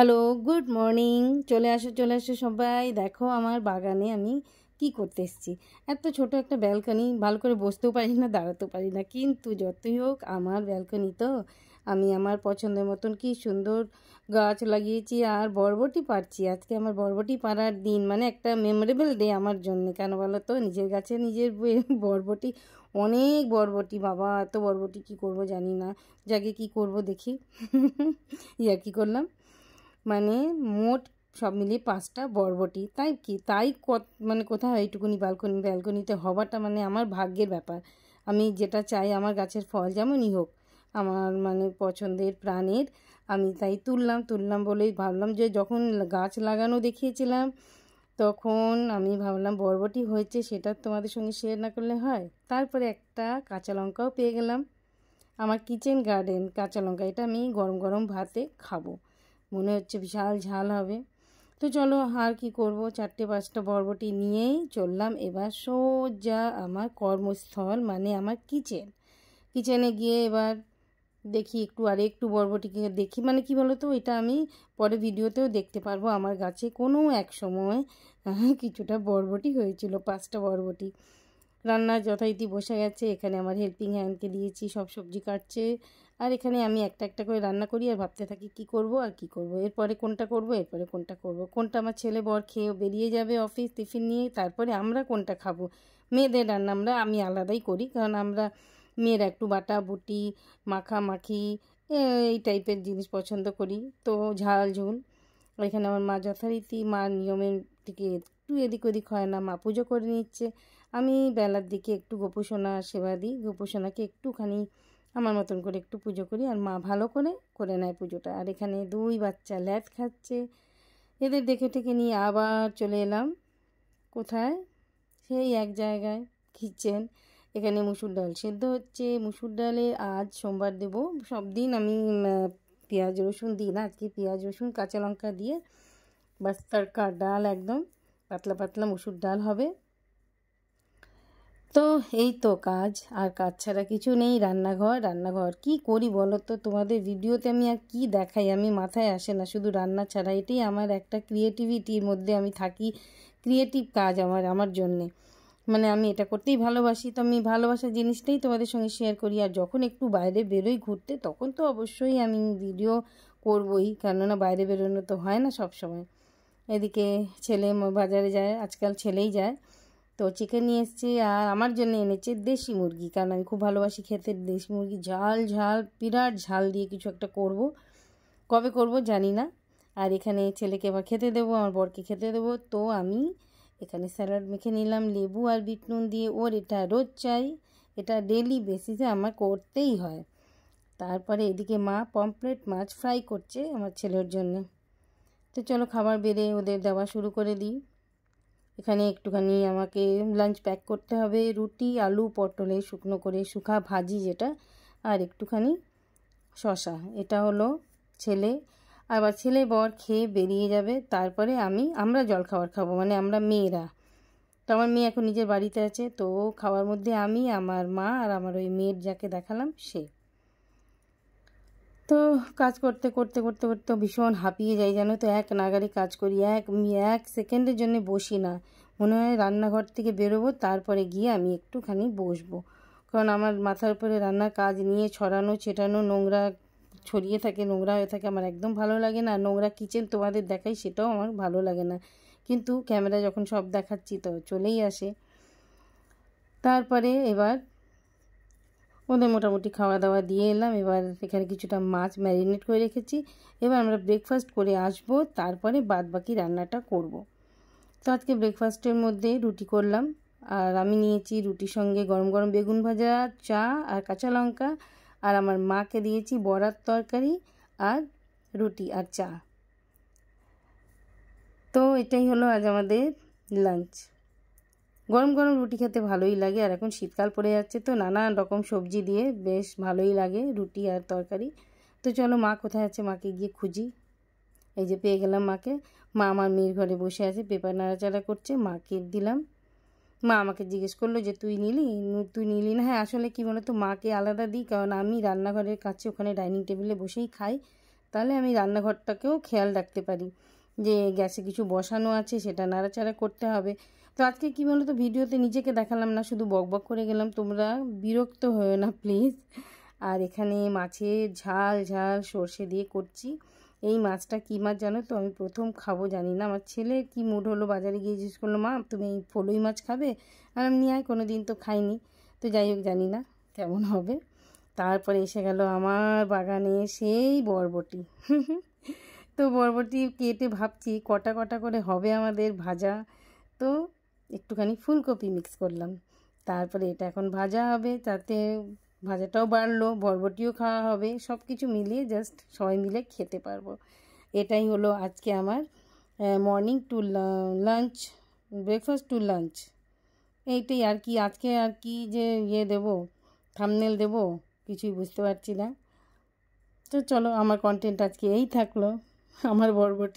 Hello good morning চলে আসো চলে আসো সবাই দেখো আমার বাগানে আমি কি করতে এসেছি এত ছোট একটা ব্যালকনি ভালো করে বসতেও পারি না দাঁড়াতেও পারি না কিন্তু যতই হোক আমার ব্যালকনি তো আমি আমার পছন্দের মতন কি সুন্দর গাছ লাগিয়েছি আর বরবটি পারছি আজকে আমার বরবটি পাড়ার দিন মানে একটা মেমোরেবল ডে আমার জন্য কেন বলো তো নিজের গাছে নিজের বরবটি অনেক বরবটি বাবা এত বরবটি কি করব জানি না যাকে কি করব দেখি ইয়া কি করলাম মানে মোট সব মিলিয়ে পাঁচটা বরবটি তাই কি তাই মানে কোথায় এইটুকুনি ব্যালকনি ব্যালকনিতে হওয়াটা মানে আমার ভাগ্যের ব্যাপার আমি যেটা চাই আমার গাছের ফল যেমনই হোক আমার মানে পছন্দের প্রাণের আমি তাই তুললাম তুললাম বলেই ভাবলাম যে যখন গাছ লাগানো দেখিয়েছিলাম তখন আমি ভাবলাম বরবটি হয়েছে সেটা তোমাদের সঙ্গে শেয়ার না করলে হয় তারপরে একটা কাঁচা লঙ্কাও পেয়ে গেলাম আমার কিচেন গার্ডেন কাঁচা লঙ্কা এটা আমি গরম গরম ভাতে খাবো মনে হচ্ছে বিশাল ঝাল হবে তো চলো আর কি করব চারটে পাঁচটা বরবটি নিয়েই চললাম এবার সোজা আমার কর্মস্থল মানে আমার কিচেন কিচেনে গিয়ে এবার দেখি একটু আর একটু বরবটিকে দেখি মানে কি বলো তো এটা আমি পরে ভিডিওতেও দেখতে পারবো আমার গাছে কোনো এক সময় কিছুটা বরবটি হয়েছিল পাঁচটা বরবটি রান্না যথারীতি বসে গেছে এখানে আমার হেল্পিং হ্যান্ডকে দিয়েছি সব সবজি কাটছে আর এখানে আমি একটা একটা করে রান্না করি আর ভাবতে থাকি কি করব আর কি করব এরপরে কোনটা করব এরপরে কোনটা করব কোনটা আমার ছেলে বর খেয়ে বেরিয়ে যাবে অফিস টিফিন নিয়ে তারপরে আমরা কোনটা খাবো মেয়েদের রান্না আমরা আমি আলাদাই করি কারণ আমরা মেয়েরা একটু বাটা বুটি মাখামাখি এই টাইপের জিনিস পছন্দ করি তো ঝাল ঝুল এখানে আমার মা যথারীতি মা নিয়মের দিকে একটু এদিক ওদিক হয় না মা পুজো করে নিচ্ছে আমি বেলার দিকে একটু গোপোষণা সেবা দিই গোপোষণাকে একটুখানি আমার মতন করে একটু পুজো করি আর মা ভালো করে করে নেয় পুজোটা আর এখানে দুই বাচ্চা ল্যাট খাচ্ছে এদের দেখে টেকে নিয়ে আবার চলে এলাম কোথায় সেই এক জায়গায় কিচেন এখানে মুসুর ডাল সেদ্ধ হচ্ছে মুসুর ডালে আজ সোমবার দেব সব দিন আমি পেঁয়াজ রসুন দিই না আজকে পেঁয়াজ রসুন কাঁচা লঙ্কা দিয়ে বাস্তার কা ডাল একদম পাতলা পাতলা মুসুর ডাল হবে তো এই তো কাজ আর কাজ ছাড়া কিছু নেই রান্নাঘর রান্নাঘর কি করি বলো তো তোমাদের ভিডিওতে আমি আর কি দেখাই আমি মাথায় আসে না শুধু রান্না ছাড়া এটাই আমার একটা ক্রিয়েটিভিটির মধ্যে আমি থাকি ক্রিয়েটিভ কাজ আমার আমার জন্যে মানে আমি এটা করতেই ভালোবাসি তো আমি ভালোবাসার জিনিসটাই তোমাদের সঙ্গে শেয়ার করি আর যখন একটু বাইরে বেরোই ঘুরতে তখন তো অবশ্যই আমি ভিডিও করবই কেননা বাইরে বেরোনো তো হয় না সব সময় এদিকে ছেলে বাজারে যায় আজকাল ছেলেই যায় তো চিকেন নিয়ে এসছে আর আমার জন্য এনেছে দেশি মুরগি কারণ আমি খুব ভালোবাসি খেতে দেশি মুরগি ঝাল ঝাল বিরাট ঝাল দিয়ে কিছু একটা করব কবে করব জানি না আর এখানে ছেলেকে আবার খেতে দেবো আমার বরকে খেতে দেবো তো আমি এখানে স্যালাড মেখে নিলাম লেবু আর বিট নুন দিয়ে ওর এটা রোজ চাই এটা ডেলি বেসিসে আমার করতেই হয় তারপরে এদিকে মা পমপ্লেট মাছ ফ্রাই করছে আমার ছেলের জন্য তো চলো খাবার বেড়ে ওদের দেওয়া শুরু করে দিই এখানে একটুখানি আমাকে লাঞ্চ প্যাক করতে হবে রুটি আলু পটলে শুকনো করে শুকা ভাজি যেটা আর একটুখানি শশা এটা হলো ছেলে আবার ছেলে বর খেয়ে বেরিয়ে যাবে তারপরে আমি আমরা জল খাবার খাবো মানে আমরা মেয়েরা তো আমার মেয়ে এখন নিজের বাড়িতে আছে তো খাওয়ার মধ্যে আমি আমার মা আর আমার ওই মেয়ের যাকে দেখালাম সে তো কাজ করতে করতে করতে করতে ভীষণ হাঁপিয়ে যাই জানো তো এক নাগারে কাজ করি এক এক সেকেন্ডের জন্য বসি না মনে হয় রান্নাঘর থেকে বেরোবো তারপরে গিয়ে আমি একটুখানি বসবো কারণ আমার মাথার উপরে রান্নার কাজ নিয়ে ছড়ানো ছেটানো নোংরা ছড়িয়ে থাকে নোংরা হয়ে থাকে আমার একদম ভালো লাগে না নোংরা কিচেন তোমাদের দেখাই সেটাও আমার ভালো লাগে না কিন্তু ক্যামেরা যখন সব দেখাচ্ছি তো চলেই আসে তারপরে এবার ওদের মোটামুটি খাওয়া দাওয়া দিয়ে এলাম এবার এখানে কিছুটা মাছ ম্যারিনেট করে রেখেছি এবার আমরা ব্রেকফাস্ট করে আসব তারপরে বাদ বাকি রান্নাটা করব। তো আজকে ব্রেকফাস্টের মধ্যে রুটি করলাম আর আমি নিয়েছি রুটির সঙ্গে গরম গরম বেগুন ভাজা চা আর কাঁচা লঙ্কা আর আমার মাকে দিয়েছি বড়ার তরকারি আর রুটি আর চা তো এটাই হলো আজ আমাদের লাঞ্চ গরম গরম রুটি খেতে ভালোই লাগে আর এখন শীতকাল পড়ে যাচ্ছে তো নানান রকম সবজি দিয়ে বেশ ভালোই লাগে রুটি আর তরকারি তো চলো মা কোথায় আছে মাকে গিয়ে খুঁজি এই যে পেয়ে গেলাম মাকে মা আমার মেয়ের ঘরে বসে আছে পেপার নাড়াচাড়া করছে মাকে দিলাম মা আমাকে জিজ্ঞেস করলো যে তুই নিলি তুই নিলি না হ্যাঁ আসলে কী বলতো মাকে আলাদা দিই কারণ আমি রান্নাঘরের কাছে ওখানে ডাইনিং টেবিলে বসেই খাই তাহলে আমি রান্নাঘরটাকেও খেয়াল রাখতে পারি যে গ্যাসে কিছু বসানো আছে সেটা নাড়াচাড়া করতে হবে তো আজকে কী বলো তো ভিডিওতে নিজেকে দেখালাম না শুধু বকবক করে গেলাম তোমরা বিরক্ত হয়ে না প্লিজ আর এখানে মাছের ঝাল ঝাল সর্ষে দিয়ে করছি এই মাছটা কী মাছ জানো তো আমি প্রথম খাবো জানি না আমার ছেলে কি মুড হলো বাজারে গিয়ে জিজ্ঞেস করলো মা তুমি এই ফলই মাছ খাবে আর আমি নিয়ে কোনো দিন তো খাইনি তো যাই হোক জানি না কেমন হবে তারপরে এসে গেল আমার বাগানে সেই বরবটি তো বরবটি কেটে ভাবছি কটা কটা করে হবে আমাদের ভাজা তো একটুখানি ফুলকপি মিক্স করলাম তারপরে এটা এখন ভাজা হবে তাতে ভাজাটাও বাড়লো বরবটিও খাওয়া হবে সব কিছু মিলিয়ে জাস্ট সবাই মিলে খেতে পারবো এটাই হলো আজকে আমার morning to lunch breakfast to lunch এইটাই আর কি আজকে আর কি যে ইয়ে দেব থামনেল দেব কিছুই বুঝতে পারছি না তো চলো আমার কন্টেন্ট আজকে এই থাকলো আমার বরবটি